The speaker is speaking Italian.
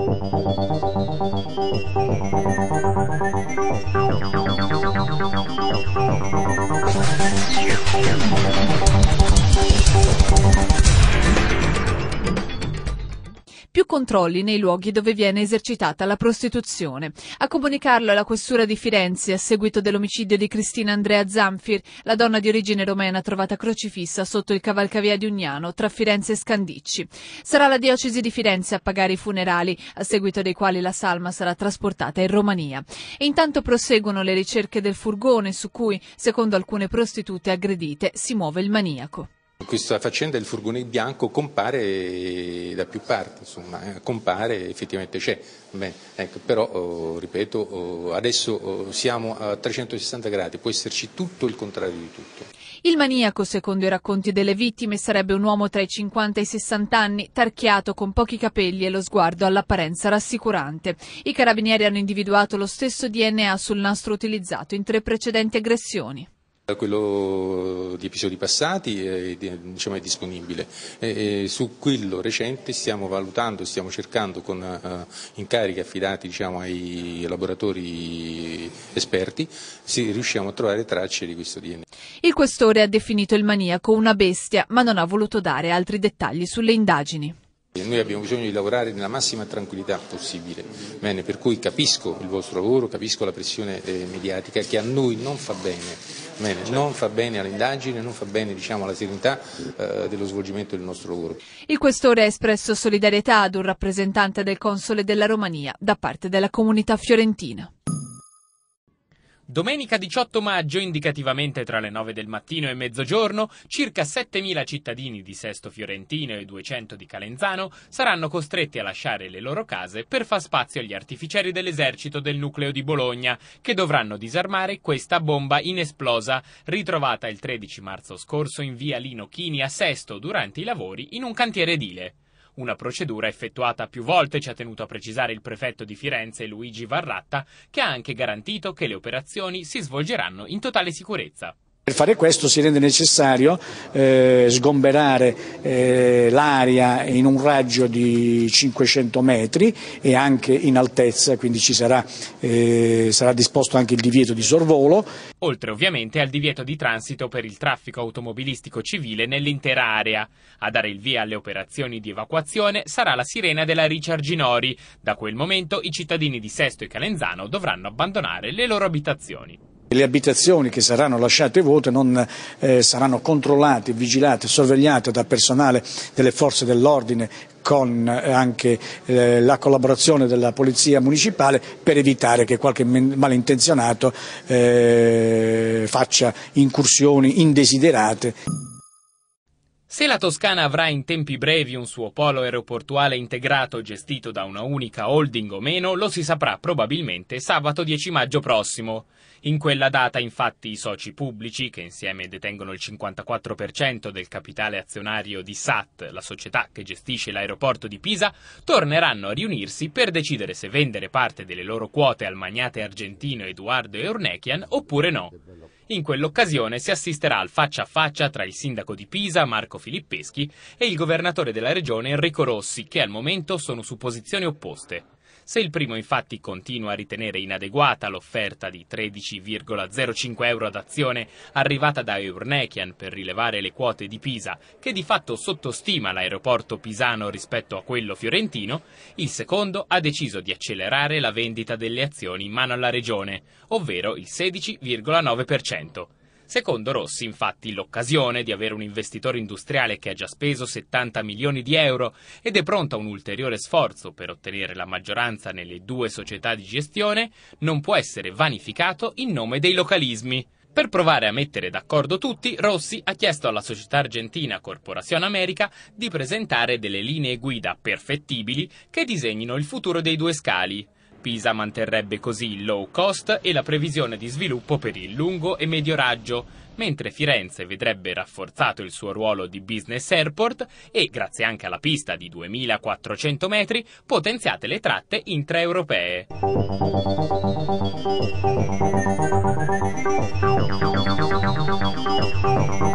I'm going to go to the next one. controlli nei luoghi dove viene esercitata la prostituzione. A comunicarlo è la questura di Firenze a seguito dell'omicidio di Cristina Andrea Zanfir, la donna di origine romena trovata crocifissa sotto il cavalcavia di Ugnano tra Firenze e Scandicci. Sarà la diocesi di Firenze a pagare i funerali, a seguito dei quali la salma sarà trasportata in Romania. E intanto proseguono le ricerche del furgone su cui, secondo alcune prostitute aggredite, si muove il maniaco. Questa faccenda del furgone bianco compare da più parti, insomma, eh, compare, effettivamente c'è, ecco, però, oh, ripeto, oh, adesso oh, siamo a 360 gradi, può esserci tutto il contrario di tutto. Il maniaco, secondo i racconti delle vittime, sarebbe un uomo tra i 50 e i 60 anni, tarchiato con pochi capelli e lo sguardo all'apparenza rassicurante. I carabinieri hanno individuato lo stesso DNA sul nastro utilizzato in tre precedenti aggressioni. Eh, quello di episodi passati è, eh, diciamo, è disponibile, e, e su quello recente stiamo valutando, stiamo cercando con uh, incarichi affidati diciamo, ai laboratori esperti se riusciamo a trovare tracce di questo DNA. Il questore ha definito il maniaco una bestia ma non ha voluto dare altri dettagli sulle indagini. Noi abbiamo bisogno di lavorare nella massima tranquillità possibile, bene, per cui capisco il vostro lavoro, capisco la pressione eh, mediatica che a noi non fa bene, bene certo. non fa bene all'indagine, non fa bene diciamo, alla serenità eh, dello svolgimento del nostro lavoro. Il questore ha espresso solidarietà ad un rappresentante del Console della Romania da parte della comunità fiorentina. Domenica 18 maggio, indicativamente tra le 9 del mattino e mezzogiorno, circa 7.000 cittadini di Sesto Fiorentino e 200 di Calenzano saranno costretti a lasciare le loro case per far spazio agli artificieri dell'esercito del nucleo di Bologna, che dovranno disarmare questa bomba inesplosa, ritrovata il 13 marzo scorso in via Lino Chini a Sesto durante i lavori in un cantiere edile una procedura effettuata più volte, ci ha tenuto a precisare il prefetto di Firenze Luigi Varratta, che ha anche garantito che le operazioni si svolgeranno in totale sicurezza. Per fare questo si rende necessario eh, sgomberare eh, l'area in un raggio di 500 metri e anche in altezza, quindi ci sarà, eh, sarà disposto anche il divieto di sorvolo. Oltre ovviamente al divieto di transito per il traffico automobilistico civile nell'intera area. A dare il via alle operazioni di evacuazione sarà la sirena della Richard Ginori. Da quel momento i cittadini di Sesto e Calenzano dovranno abbandonare le loro abitazioni. Le abitazioni che saranno lasciate vuote non, eh, saranno controllate, vigilate, sorvegliate da personale delle forze dell'ordine con eh, anche eh, la collaborazione della Polizia Municipale per evitare che qualche malintenzionato eh, faccia incursioni indesiderate. Se la Toscana avrà in tempi brevi un suo polo aeroportuale integrato gestito da una unica holding o meno, lo si saprà probabilmente sabato 10 maggio prossimo. In quella data infatti i soci pubblici, che insieme detengono il 54% del capitale azionario di SAT, la società che gestisce l'aeroporto di Pisa, torneranno a riunirsi per decidere se vendere parte delle loro quote al magnate argentino Eduardo Eurnechian oppure no. In quell'occasione si assisterà al faccia a faccia tra il sindaco di Pisa, Marco Filippeschi e il governatore della regione Enrico Rossi, che al momento sono su posizioni opposte. Se il primo infatti continua a ritenere inadeguata l'offerta di 13,05 euro ad azione arrivata da Eurnechian per rilevare le quote di Pisa, che di fatto sottostima l'aeroporto pisano rispetto a quello fiorentino, il secondo ha deciso di accelerare la vendita delle azioni in mano alla regione, ovvero il 16,9%. Secondo Rossi, infatti, l'occasione di avere un investitore industriale che ha già speso 70 milioni di euro ed è pronto a un ulteriore sforzo per ottenere la maggioranza nelle due società di gestione non può essere vanificato in nome dei localismi. Per provare a mettere d'accordo tutti, Rossi ha chiesto alla società argentina Corporación America di presentare delle linee guida perfettibili che disegnino il futuro dei due scali. Pisa manterrebbe così il low cost e la previsione di sviluppo per il lungo e medio raggio, mentre Firenze vedrebbe rafforzato il suo ruolo di business airport e, grazie anche alla pista di 2400 metri, potenziate le tratte intraeuropee. Thank